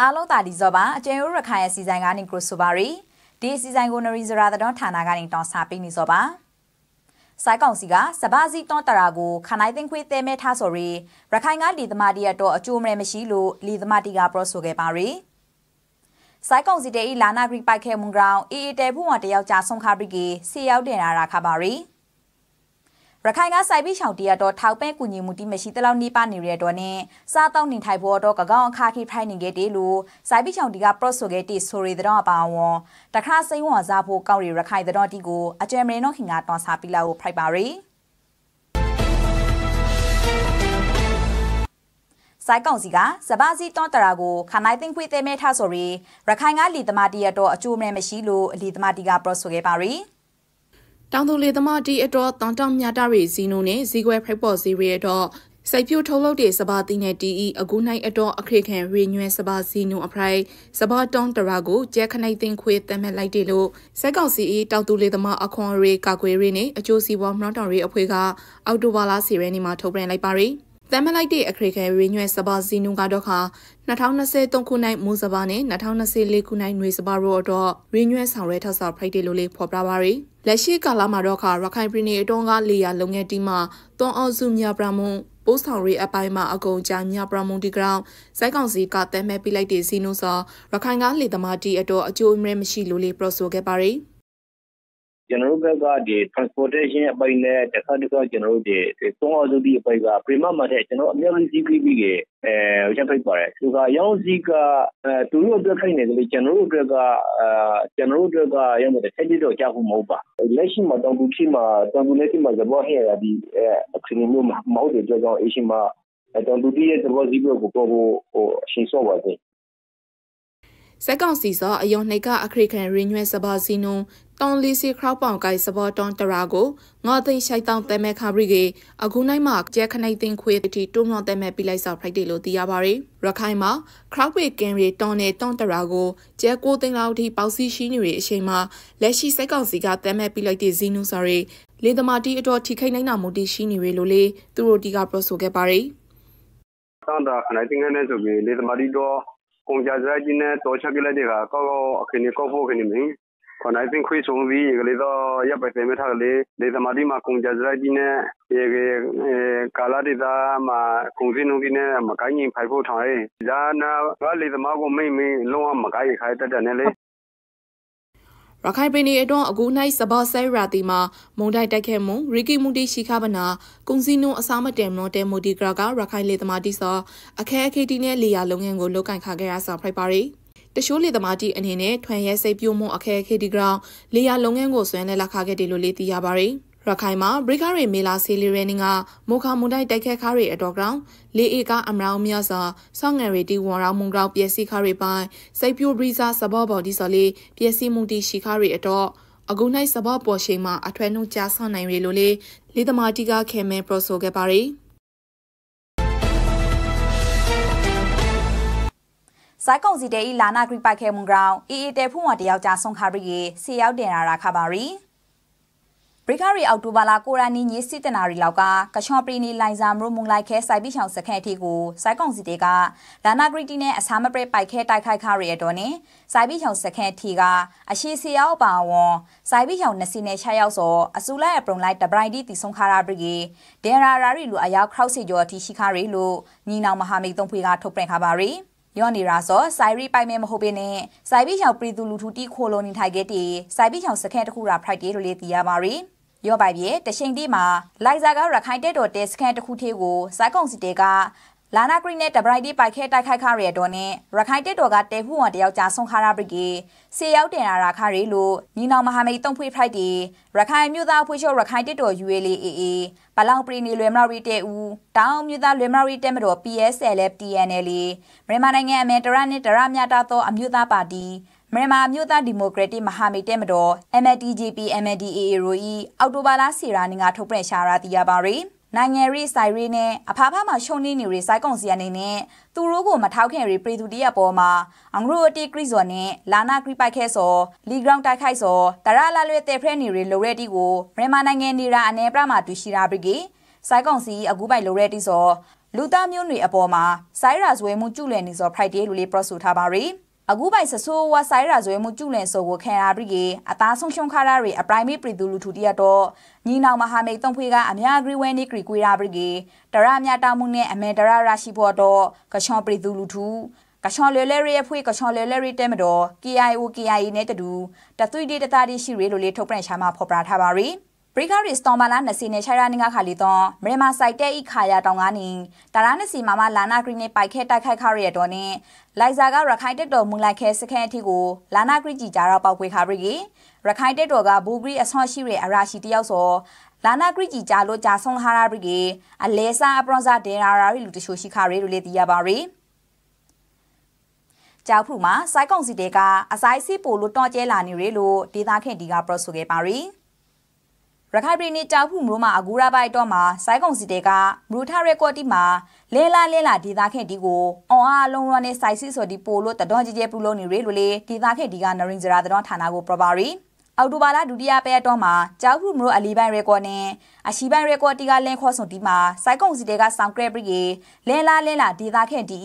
အားလုံးတာဒီဇောပါအကျဉ်းရရခိုင်ရဲ့စီစဉ်ကနေကရိုဆိုပါရီဒီစီစဉ်ကိုနရီဇရာတော်ဌာနကနေတောင်းစာပေးနေဇောပါစိုက်ကောင်စီကစပါစီတွန်တရာကိုခနိုင်သိန်းခွေးတဲမဲထားဆိုရီရခိုင်ကလီသမာတီရတော့အကျိုးမရမရှိလို့လီသမာတီကပရော့ဆိုခဲ့ပါရီစိုက်ကောင်စီတဲ့ဤလာနာဂရီပိုက်ခဲမွန်ဂရောင်းအေအေတဲဖူဝတယောက်ကြာဆုံခါပရီကဆေရောက်တင်လာတာခါပါရီရခိုင်ကစိုက်ပြီးရှောင်တီရတော့ထောက်ပဲကူညီမှုတိမရှိတလောက်နှိပနေရတော့နဲ့စားတောင်းနေထိုင်ဖို့တော့ကကောင်အခါခိဖိုင်နေခဲ့တယ်လို့စိုက်ပြီးရှောင်တီက pro ဆိုခဲ့တိဆိုရီတော့အပါဝွန်တခါစိန်ဝါစားဖို့ကောက်ရီရခိုင်တော့တီကိုအကျယ်မရင်တော့ခင်ကတွန်စာပီလာကိုဖိုက်ပါရီိုက်ကောင်စီကစပါးစီတွန်းတရာကိုခနိုင်သိမ့်ခွေးတဲမဲထဆိုရီရခိုင်ကလီသမာတီရတော့အကျိုးမဲမရှိလို့အလီသမာတီကပြောဆိုခဲ့ပါရီ။တောင်သူလေသမားဒီအတော့တောင်တောင်မြတာရီဇီနိုနဲ့ဇီကွဲဖိုက်ပေါ်ဇီရီအတော့စိုက်ပြိုထုတ်လုပ်တဲ့စပါတိနဲ့တီဤအခုနိုင်အတော်အခရခံရေညွန်းစပါစီနုအဖိုင်စပါတောင်းတရာကိုကြဲခနိုင်တင်ခွေတမ်းမဲ့လိုက်တယ်လို့စက်ကောင်စီဤတောက်သူလေးသမားအခွန်ရေကာကွယ်ရေးနဲ့အကျိုးစီးပွားမွန်တော်ရေးအဖွဲ့ကအောက်တိုဘာလ10ရက်နေ့မှာထုတ်ပြန်လိုက်ပါရီ။တမ်းမလိုက်တဲ့အခရိခဲရေညွဲ့စပါစီနုကတော့ခါ2023ခုနိုင်မူစပါနဲ့2024ခုနိုင်ຫນွေစပါတို့တော့ရေညွဲ့ဆောင်ရဲထောက်ဆောင်ဖိုက်တယ်လို့လေးဖော်ပြပါရီလက်ရှိကာလမှာတော့ခါရခိုင်ပြည်နယ်အတွင်းကလေယာလုံငယ်တီမှာတွန်အောင်စုမြပရမွန်ပိုးဆောင်ရေးအပိုင်းမှာအကုန်ကြာမြပရမွန်ဒီဂရောင်းစိုက်ကောင်စီကတဲမဲ့ပြလိုက်တဲ့စီနုဆောရခိုင်ကလေသမားတီအတော့အကျိုးအမြဲမရှိလို့လေးပြောဆိုခဲ့ပါရီကျွန်တော်တို့ဘက်ကဒီ transportation အပိုင်းနဲ့တစ်ခါတစ်ခါကျွန်တော်တို့ဒီသုံးအောင်လုပ်ပြီးအပိုင်းကပြမမှာတဲ့ကျွန်တော်အများကြီးစီးပြီးပြီးကအဲရပ်ပြပါတယ်သူကရောင်းစီကသူတို့အတွက်ခိုင်းနေတယ်လေကျွန်တော်တို့အတွက်ကကျွန်တော်တို့အတွက်ကရောင်းတဲ့ဆက်ပြီးတော့ကြာဖို့မဟုတ်ပါလက်ရှိမှာတောင်သူချိန်မှာတောင်သူလက်ရှိမှာသဘောဟဲ့ရဒီအခင်းမျိုးမဟုတ်တဲ့ကြောင့်အရှိမတောင်သူတည်းရဲ့သဘောစီးပြီးကိုပေါ်ဖို့ဟိုအရှင်ဆော့ပါတယ်စက်ကောင်စီစောအယုံနှိတ်ကအခရိကန်ရင်းညွှဲစပါစီနုံတောင်လီစီခရောက်ပောင်ကိုင်စဘော့တွန်တရာကိုငေါ်သိရှိုက်တောင်တဲမဲ့ခါပရီကေအခုနိုင်မှာကြဲခနိုင်သိခွေတီတွုံလွန်တဲမဲ့ပြလိုက်စာဖရိုက်တေလို့သိရပါရယ်ရခိုင်မှာခရောက်ပေကင်ရီတွန်နဲ့တွန်တရာကိုကြဲကိုသိန်းလောက်ထိပေါစီရှိနေရအချိန်မှာလက်ရှိစိုက်ကောင်စီကတဲမဲ့ပြလိုက်တဲ့ဇီနူစာရီလင်းသမာတီအတော်ထိခိုက်နိုင်တာမို့တီရှိနေရလို့လေသူတို့တီကပြောဆိုခဲ့ပါရယ်တောင်းတာခနိုင်သိငန်းနဲ့ဆိုပြီးလင်းသမာတီတော့ကုန်ကြစားခြင်းနဲ့တော်ချက်ကလေးတွေကကောက်ကောက်အခင်းကောက်ဖို့ခင်းနေမင်းခနိုင်စင်ခွေစုံပြီးကလေးတော့ရပစေမထားလေလေသမာတိမှာကုံကြစရိုက်ဒီနဲ့ရေကာလာဒေတာမှာကုံစင်းနုံဒီနဲ့မကိုင်းရင်ဖိုက်ဖို့ထောင်ရေးဇာနာကလေသမာကိုမိတ်မင်းလုံးဝမကိုင်းခိုင်းတတ်တယ်နဲ့လေရခိုင်ပြည်နယ်အတွင်းအခု၌စဘော့ဆဲရာတီမှာမုံတိုက်တိုက်ခဲမှုရီကီမူတီရှိခပနာကုံစီနုံအစားမတန်မလို့တဲမူတီဂရာကရခိုင်လေသမာတိစောအခဲအခေတီနဲ့လေယာလုံငန်းကိုလုတ်ကင်ခါခဲ့ရဆော်ဖိုက်ပါရီတရှိုးလေသမားကြီးအနေနဲ့ထွန်ရဲစိတ်ပြုံးမွန်အခက်အခဲဒီကောင်လေယာလုပ်ငန်းကိုဆွဲနဲ့လာခခဲ့တယ်လို့လေသိရပါတယ်။ရခိုင်မှာဘရိကရီမေလာဆေးလီရနင်းကမိုခါမွန်တိုက်တိုက်ခက်ခါရီအတော်ကောင်လေအေကအမရောင်းမြစွာဆောင်းငယ်ရီတီဝန်ရောင်းမွန်ကောင်ပျက်စီးခါရီပိုင်းစိတ်ပြိုဘရီစာစဘောဘော်ဒီစော်လေးပျက်စီးမှုတီရှိခါရီအတော်အခု၌စဘော့ပေါ်ရှိန်မှာအထွဲနှုတ်ကြားဆောင်နိုင်ရလို့လေလေသမားတီကခေမဲပရိုဆိုခဲ့ပါရီ။ဇိုက်ကောင်စီတဲဤလာနာဂရိပိုက်ခဲမွန်ဂရောင်းအေအေတဲဖုံဝတယောက်ကြာဆွန်ခါရီရေဆေရောက်တင်လာတာခါပါရီဘရိခရီအောက်တိုဘာလကိုရာနီညစ်စစ်တနာရီလောက်ကကချောပရီနီလိုင်ဇာမရုမုန်လိုက်ခဲစိုက်ပြီးချောင်စခန့်အထိကိုစိုက်ကောင်စီတဲကလာနာဂရီတီနဲ့အစာမပရိပိုက်ခဲတိုက်ခိုက်ခါရီရတော်နဲ့စိုက်ပြီးချောင်စခန့်အထိကအရှိစီရောက်ပါဝန်စိုက်ပြီးချောင်နစီနဲ့ခြားရောက်စောအစူလိုက်အပရုံလိုက်တပရိုင်တီတီဆုံခါရာဘရီကေဒင်ရာရာရီလူအယောက်ခရောက်စီကျော်အထိရှိခါရီလို့ညီနောင်မဟာမိတ်သုံးဖွေကထုတ်ပြန်ခါပါရီ။ညော့နေရာဆိုဆိုင်ရီပိုင်မဲမဟုတ်ပင်နဲ့ဆိုင်ပြီးချောင်ပြည်သူလူထုတီခိုလုံးနေထိုင်ခဲ့တီဆိုင်ပြီးချောင်စခန်းတစ်ခုရာဖရိုက်တေးလိုလေးတီရပါရီရော့ပိုင်ပြေတချိန်တိမှာလိုက်စာကရခိုင်တက်တော်တဲစခန်းတစ်ခုထေးကိုစိုက်ကုံစီတဲကလာနာဂရီနဲ့တဘရိုက်တီပိုက်ခဲတိုက်ခိုက်ခရရတော်နဲ့ရခိုင်တက်တော်ကတဲဟုဝန်တယောက်ကြာဆွန်ခါရပရိကေဆေရောက်တင်လာတာခရီလို့ညီနောင်မဟာမိတ်တုံဖွေးဖိုက်တီရခိုင်မျိုးသားဖွေးချုပ်ရခိုင်တက်တော် ULAA ဘလောင်ပရီနေလွယ်မရရီတဲဦးတောင်မျိုးသားလွယ်မရရီတက်မတော် PSLF TNL မြန်မာနိုင်ငံအမေတရနဲ့တရမြတာသောအမျိုးသားပါတီမြန်မာမျိုးသားဒီမိုကရက်တစ်မဟာမိတ်တဲမတော် MTGP MDAA ရိုဤအော်တိုဘာလာစီရာနင်းကထုတ်ပြန်ရှာရတီရပါရီနိုင်ငံရေးဆိုင်ရေးနဲ့အဖာဖာမှာရှုံနေနေရေးစိုက်ကုန်စီအနေနဲ့သူတို့ကိုမထောက်ခင်ရေးပြည်သူတရက်ပေါ်မှာအင်္ဂရိုအတီကရီစော်နဲ့လာနာကရီပိုက်ခဲစော်လီဂရောင်းတိုက်ခိုက်စော်တရလာလွဲတဲ့ဖရဲနေရေးလိုရဲတီကိုမြန်မာနိုင်ငံနေရာအနေပြမှာတွေ့ရှိတာပြီကေစိုက်ကုန်စီအခုပိုက်လိုရဲတီစော်လူသားမျိုးတွေအပေါ်မှာစိုက်ရာဇဝဲမှုကျူးလွယ်နေစော် Friday လို့လေးပြောဆိုထားပါရီ။အခုပိုင်ဆဆိုးဝါဆိုင်ရာဇွဲမှုကျူလင်ဆိုကိုခံရပြီကေအသားဆုံးရှုံခါရရီအပရိုင်မီပရီသူလူထူတရတော့ညီနောင်မဟာမိတ်တုံဖွေကအများဂရီဝဲနေဂရီကွေရာပြီကေတရအမြတာမှုနဲ့အမေတရရရှိဖို့တော့ကချွန်ပရီသူလူထူကချွန်လေလေရီဖွေကချွန်လေလေရီတဲမတော် KIO KIA နဲ့တတူတသွေးဒီတသားဒီရှိရီလိုလေးထုတ်ပြန်ရှာမှာဖော်ပြထားပါရီ။ပရိကာရီစတောမာလာနစီနေချိုင်ရာနင်းကခါလီတော့မရမဆိုင်တဲ့ဤခါရတောင်ကနင်းတာရာနစီမာမလာနာဂရီနေပိုက်ခဲတိုက်ခိုက်ခရရတော့နင်းလိုက်ဇာကရခိုင်တက်တော်မူလိုက်ခဲစခဲအထိကိုလာနာဂရီကြီးကြတော့ပောက်ခွေခါရီကြီးရခိုင်တက်တော်ကဘူဂရီအဆော့ရှိရအရာရှိတယောက်ဆိုလာနာဂရီကြီးကြလို့ကြာဆုံးဟာရာရီကြီးအလဲစာအပရွန်စာဒေရာရာရီလူတချို့ရှိခါရီလို့လေသိရပါရီကြောက်ဖူမှာစိုက်ကောင်စီတဲကအစိုက်စီပိုလို့တော့ကျဲလာနေရလို့ဒေသခင်ဒီကပြောဆိုခဲ့ပါရီ။ရခိုင်ပြည်နယ်တောက်ဖူမြို့မှာအဂူရာဘိုက်တော့မှာစိုင်းကုံစီတဲကဘရူထရက်ကော့တီမှာလဲလာလဲလာဒေသခက်တီကိုအွန်အားလုံးရနဲ့စိုက်စီဆိုဒီပိုလို့တတော်ကြီးကျဲပူလို့နေရလို့လေဒေသခက်တီကနရင်ဂျရာတတော်ဌာနကိုပရပါရီအော်တိုဘာလဒုတိယပတ်တော့မှာကျောက်ဖူမြို့အလီပိုင်းရက်ကော့နဲ့အရှိပိုင်းရက်ကော့တီကလင်းခေါ်ဆုံတီမှာစိုက်ကုံစီတဲကဆောင်းကရက်ပရီကေလဲလာလဲလာဒေသခက်တီ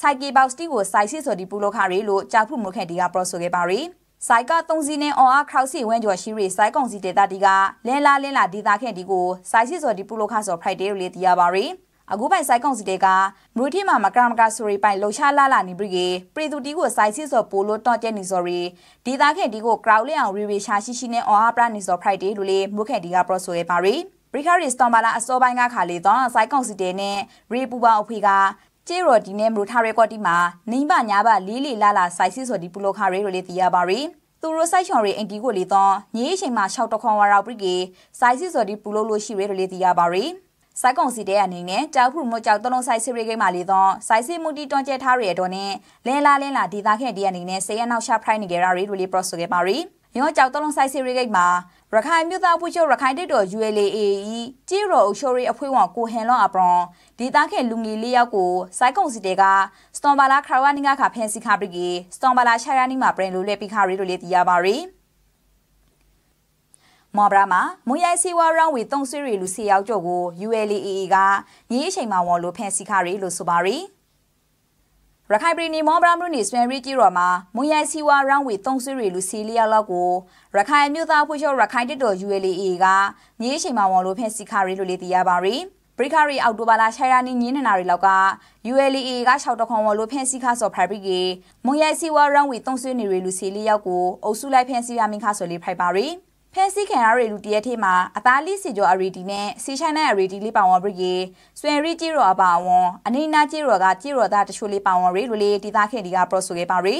စိုက်ကေဘောက်စတီကိုစိုက်စီဆိုဒီပူလို့ခရီလို့ကျောက်ဖူမြို့ခက်တီကပရဆိုခဲ့ပါရီဆိုင်ကသုံးစီနင်းအွန်အားခရောက်စီဝင်းကျော်ရှိရီဆိုင်ကောင်စီဒေတာတီကလင်းလာလင်းလာဒေတာခန့်ဒီကိုဆိုင်စီစော်ဒီပူလိုခါစော်ဖရိုက်ဒေးကိုလေးတီးရပါရီအခုပိုင်ဆိုင်ကောင်စီတေကမရူတီမှာမကရမကဆိုရီပိုင်လှချလာလာနေပြီကေပရီသူတီကိုဆိုင်စီစော်ပိုလို့တော့ကျဲနေစော်ရီဒေတာခန့်ဒီကိုကရောက်လင်းအောင်ရီရီရှာရှိရှိနဲ့အွန်အားပရနေစော်ဖရိုက်ဒေးလို့လေးမုခန့်ဒီကပရော့ဆိုရပါရီပရိခရီစတောင်ဘာလာအစောပိုင်းကခါလေတော့ဆိုင်ကောင်စီတေနဲ့ရီပူပါအဖေကကျေရော်ဒီနဲ့မရူထားရဲကော့တီမှာနိမ့်ပညာပလေးလေလာလာဆိုင်စီဆိုဒီပူလိုခါရဲလို့လေသိရပါရီသူတို့ဆိုင်ချော်ရီအင်တီကိုလေတော့ညေးအချိန်မှာရှောက်တခွန်ဝါရောက်ပြီဆိုင်စီဆိုဒီပူလိုလို့ရှိရဲလို့လေသိရပါရီစိုက်ကုံစီတဲ့အနေနဲ့ကြောက်ဖူမကြောက်တလုံးဆိုင်စီရိကိတ်မှာလေတော့ဆိုင်စီမူတီတွန်ကျဲထားရတဲ့တော့နဲ့လဲလာလဲလာဒေတာခန့်တဲ့အနေနဲ့ဆေးရနောက်ရှာဖရိုက်နေကြတာရီလို့လေပရော့ဆိုခဲ့ပါရီရောကြောက်တလုံးဆိုင်စီရိကိတ်မှာရခိုင်မြို့သားပွေချုပ်ရခိုင်တိတ်တော် ULAE ကြေရော်အရှိုရီအဖွဲ့ဝင်ကိုဟန်လွန်အပရွန်ဒေသခံလူငယ်၄ယောက်ကိုစိုက်ကုံစီတဲကစတွန်ဘာလာခရဝနိငါခဖန်စီခပရိကီစတွန်ဘာလာရှာရနိမှာပြန်လို့လဲပိခရီတို့လေတီရပါရီမော်ဘရာမှာမွေရိုက်စီဝါရောင်းဝီ၃ဆွေရီလူ၁၀ယောက်ကျော်ကို ULAE ကညီအချိန်မှာဝန်လို့ဖန်စီခရီလို့ဆိုပါရီ။ရခိုင်ပြည်နယ်မောဘရမုန်နီစမယ်ရီကြီးတော်မှာမွန်ရိုင်စီဝါရောင်းဝေသုံးဆွေရီလူစီလီယောက်လောက်ကိုရခိုင်မြို့သားဖွေချုပ်ရခိုင်တစ်တော် ULA ကမြေးချိန်မှာဝန်လို့ဖင်စီခါရီလို့လေးသိရပါရီဘရိခရီအောက်တိုဘာလ6ရက်နေ့ညနေနာရီလောက်က ULA က6တခွန်ဝန်လို့ဖင်စီခါဆော်ဖရီကေမွန်ရိုင်စီဝါရောင်းဝေသုံးဆွေရီလူစီလီယောက်ကိုအုပ်စုလိုက်ဖင်စီရမင်းခါဆော်လေးဖိုက်ပါရီဖဲစီခင်ရရီလူတရက်ထေးမှာအသားလေးစီကျော်အရီဒီနဲ့စီချိုင်းနဲ့အရီဒီလေးပါဝန်ပရိကေဆွေရီကြီးရောအပါဝန်အနိနာကြီးရောကကြီးရောသားတချို့လေးပါဝန်ရီလူလေးတီသားခင်ဒီကပရော့ဆိုခဲ့ပါရီ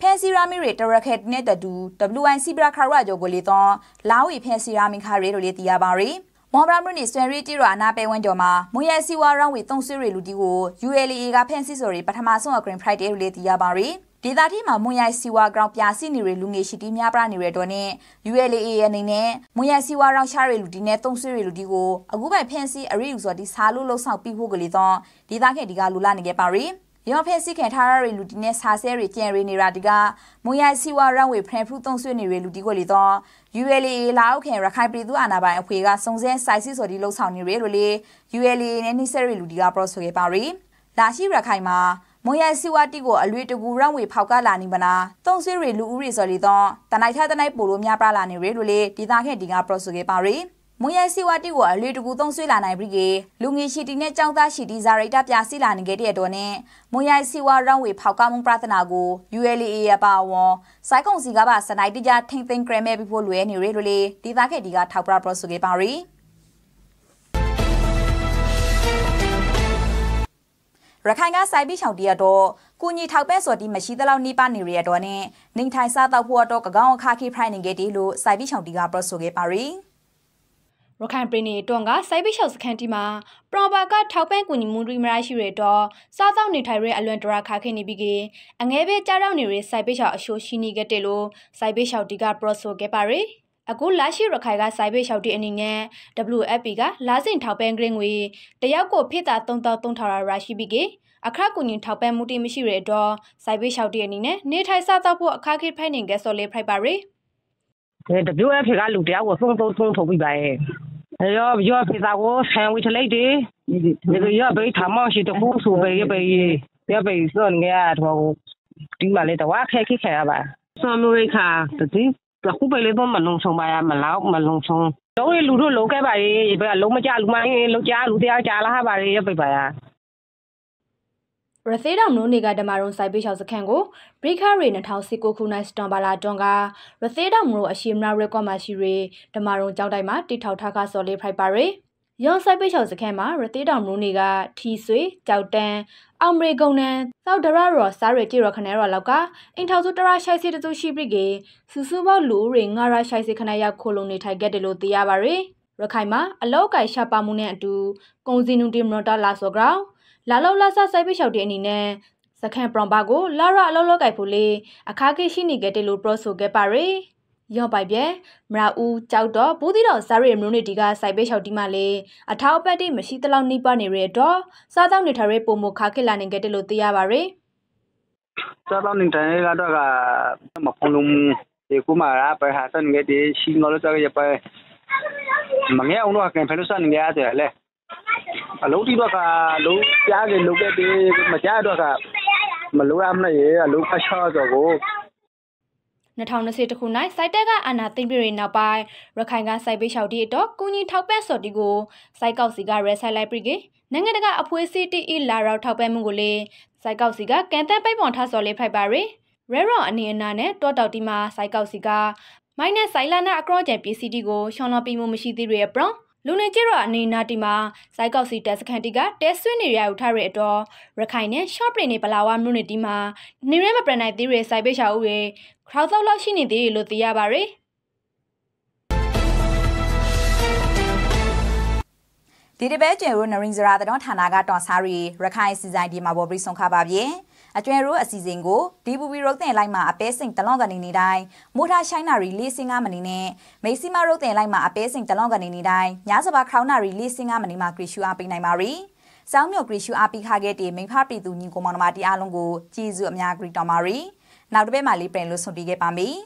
ဖဲစီရာမီရီတရခက်နဲ့တတူ WNC ဘရာခါရကျော်ကိုလေးတော့လာဝီဖဲစီရာမီခါရီလူလေးတီရပါရီမော်ဘရာမရုနီဆွေရီတီရောအနာပဲဝန်ကျော်မှာမွေရစီဝါရောင်းဝီသုံးဆွေရီလူတီကို ULA ကဖဲစီဆိုရီပထမဆုံးအဂရင်ဖရိုက်ဒေးလူလေးတီရပါရီဒေသတိမှာမွန်ရိုက်စီဝါ ground ပြစီနေရလူငယ်ရှိတီးများပြနေရတော့နဲ့ ULA ရဲ့အနေနဲ့မွန်ရိုက်စီဝါ round ရှားရလူဒီနဲ့သုံးဆွေးရလူဒီကိုအခုပိုင်ဖန်စီအရိယူဆိုဒီစာလို့လှောက်ဆောင်ပြီးဖို့ကလေးတော့ဒေသခဲ့ဒီကလူလာနေခဲ့ပါရီရောဖဲစီခံထားရတဲ့လူတီနဲ့ဆာဆဲတွေကြံရနေတာဒီကမွန်ရိုက်စီဝါရန်ဝေဖရန်ဖူးသုံးဆွေးနေတဲ့လူတီကိုလေတော့ ULA လာအုပ်ခင်ရခိုင်ပြည်သူ့အာဏာပိုင်အဖွဲ့ကစုံစဲဆိုင်စီဆိုဒီလှုပ်ဆောင်နေရလို့လေ ULA နဲ့နှိစက်ရလူတီကပြောဆိုခဲ့ပါရီလာရှိရခိုင်မှာမွန်ရိုင်စီဝတိကိုအလွေတကူရန်ဝေဖောက်ကလာနေမလားတုံဆွေရီလူဦးရီစော်လီတော့တနိုင်ထတနိုင်ပိုလိုများပြလာနေရလို့လေဒေသခဲ့ဒီကပရော့ဆိုခဲ့ပါရီမွန်ရိုင်စီဝတိကိုအလွေတကူသုံးဆွေးလာနိုင်ပြီကေလူငင်ရှိတီနဲ့ចောင်းသားရှိတီဇာရိတာပြစီလာနေခဲ့တဲ့အတော်နဲ့မွန်ရိုင်စီဝရန်ဝေဖောက်ကမှုပြသနာကို ULA ရပါဝန်စိုက်ကုံစီကပါစနိုက်တကြထိမ့်သိမ့်ဂရမဲပြီးဖို့လွယ်နေရလို့လေဒေသခဲ့ဒီကထောက်ပြပရော့ဆိုခဲ့ပါရီရခိုင်ကစိုက်ပြီးချောင်တီရတော့ကုညီထောက်ပဲဆိုတီမရှိသလောက်နှိပါနေရတော့နဲ့နေထိုင်စားတော့ဖို့တော့ကကောင်းအခါခိဖိုင်နေကြတီလို့စိုက်ပြီးချောင်တီကပရဆိုခဲ့ပါရီရခိုင်ပြည်နယ်တွန်ကစိုက်ပိတ်လျှောက်စခန်းတီမှာပရော်ဘာကထောက်ပံ့ကူညီမှုတွေမရရှိရတော့စားသောက်နေထိုင်ရတဲ့အလွန်တရာခါခင်းနေပြီးကအငဲပဲကြားရောက်နေတဲ့စိုက်ပိတ်လျှောက်အရှိုးရှိနေခဲ့တယ်လို့စိုက်ပိတ်လျှောက်တီကပရော်ဆိုခဲ့ပါရီ။အခုလာရှိရခိုင်ကစိုက်ဘေးလျှောက်တဲ့အနေနဲ့ WFP ကလာစဉ်ထောက်ပံ့ကြင်ငွေတယောက်ကိုဖိတာ3300ရာရရှိပြီးကအခက်ကူညီထောက်ပံ့မှုတိမရှိတဲ့အတော့စိုက်ဘေးလျှောက်တဲ့အနေနဲ့နေထိုင်စားသောက်ဖို့အခက်ခဲဖိုင်နေကဲဆိုလေဖိုက်ပါရယ်တဲ့ WFP ကလူတယောက်ကိုသုံးသုံးသုံးထုတ်ပြီးပါရဲ့ရောရောဖိတာကိုဆန်ဝေးထလိုက်တယ်ဒီရောဘေးထမရှိတခုဆိုပဲပဲရပဲစွန်ငယ်ရတော့ဒီမှာလေတော့ခက်ခက်ခဲရပါဆမ်ရိခါတတိခုပဲလေးတော့မလုံဆုံးပါရမလောက်မလုံဆုံးလုံးရလူတို့လုံးခဲ့ပါရေဘယ်လုံးမကြလူမရင်းလုံးကြလူတရားကြလားပါရေရပြပါရရသေးတောင်နိုးနေကဓမာရုံစိုက်ပေးချောက်စခန်းကိုဘရိခရေ2019ခုနှစ်စတွန်ဘာလာတွန်ကရသေးတောင်မို့အရှိမနာရက်ကော့မှာရှိရေဓမာရုံကြောက်တိုင်းမှာတိထောက်ထားကစော်လေးဖိုက်ပါရေရော့ဆိုင်ပိတ်ချောင်စခန်းမှာရသေးတောင်မုန်းတွေကထီဆွေကြောက်တန်းအောင်မရေကုံနန်းသောက်ဒရရော်စားရတိရောခနဲရောလောက်ကအိမ်ထောင်စုတရရှိုက်စီတစုရှိပြီကေစူစူပေါလူတွေငါရရှိုက်စီခနဲရောက်ခိုလုံနေထိုင်ခဲ့တယ်လို့သိရပါရယ်ရခိုင်မှာအလောက်ကိုင်ရှာပါမှုနဲ့အတူကုံစင်နူတီမရတာလာဆိုကောင်လာလောက်လာဆဆိုင်ပိတ်ချောင်တဲ့အနေနဲ့စခန်းပရမ်ဘာကိုလာရအလောက်လောက်ကိုင်ဖို့လေအခါကိရှိနေခဲ့တယ်လို့ပြောဆိုခဲ့ပါရယ်ရော့ပိုက်ပြဲမရာဦးကြောက်တော့ဘူးသီတော်ဇာရီမနုနီတီကစိုက်ပဲလျှောက်တီမလေးအထောက်အပံ့တိမရှိသလောက်နှိပနေရတော့စားသောက်နေထရဲပုံမခါခက်လာနေကြတယ်လို့သိရပါရယ်စားသောက်နေတယ်ကတော့ကမဖုံလုံးဒီကူမာရာပဲဟာစန်ငယ်ဒီရှင်းလို့တော့ရပဲမငယ်အောင်တော့ကံဖဲလို့စန်ငယ်ရတယ်လေအလုံးတိတော့ကလုံးပြားကလေးလုတ်ခဲ့ပြီးမကြတော့ကမလိုရမနဲ့အလုံးဖတ်ချောတော့ကို2020ခု၌စိုက်တက်ကအာနာသိမ့်ပြည်နောက်ပိုင်းရခိုင်ကစိုက်ပေးလျှောက်တီအတော့ကုညီထောက်ပံ့စော်တီကိုစိုက်ကောက်စီကရဲဆိုင်လိုက်ပြီးကနိုင်ငံတကာအဖွဲ့အစည်းတီအီလာရောက်ထောက်ပံ့မှုကိုလေစိုက်ကောက်စီကကန်တန်ပိတ်ပွန်ထဆော်လေးဖိုက်ပါရီရဲရော့အနေအနာနဲ့တောတောက်တီမှာစိုက်ကောက်စီကမိုင်းနဲ့ဆိုင်လာနာအကောင့်ကျန်ပစ္စည်းတီကိုရှောင်းလောပီမှုမရှိသေးတဲ့ပရောလူနေကြရအနေနာတီမှာစိုက်ကောက်စီတက်စခန်တီကတဲဆွေးနေရယူထားတဲ့အတော်ရခိုင်နဲ့ short print နေပလာဝမြို့နယ်တီမှာနေရဲမပရနိုင်သေးတဲ့စိုက်ပိတ်ရှာဦးတွေ crowd out လောက်ရှိနေသေးတယ်လို့သိရပါရယ်ဒီတပဲကျင်ရိုနရင်းစရာတတော်ဌာနကတော်စားရီရခိုင်စီဆိုင်ဒီမှာပေါ်ပြီးဆုံးခပါပြီ။အကျွဲရိုးအစီအစဉ်ကိုဒီဘူဘီရုပ်တင်လိုက်မှာအပဲစင်တလွန်ကနေနေတိုင်းမိုထာရှိုင်းနာရီလေးစင်းကားမနေနဲ့မေဆီမာရုပ်တင်လိုက်မှာအပဲစင်တလွန်ကနေနေတိုင်းညစပါခေါင်းနာရီလေးစင်းကားမနေမှာဂရီရှူအားပေးနိုင်ပါရီစောင်းမြို့ဂရီရှူအားပေးခခဲ့တဲ့မိဖပြည်သူညီကိုမောင်နှမတီအားလုံးကိုကျေးဇူးအများဂရီတော်ပါရီနောက်တစ်ပတ်မှလေးပြန်လို့ဆုံတွေ့ခဲ့ပါမယ်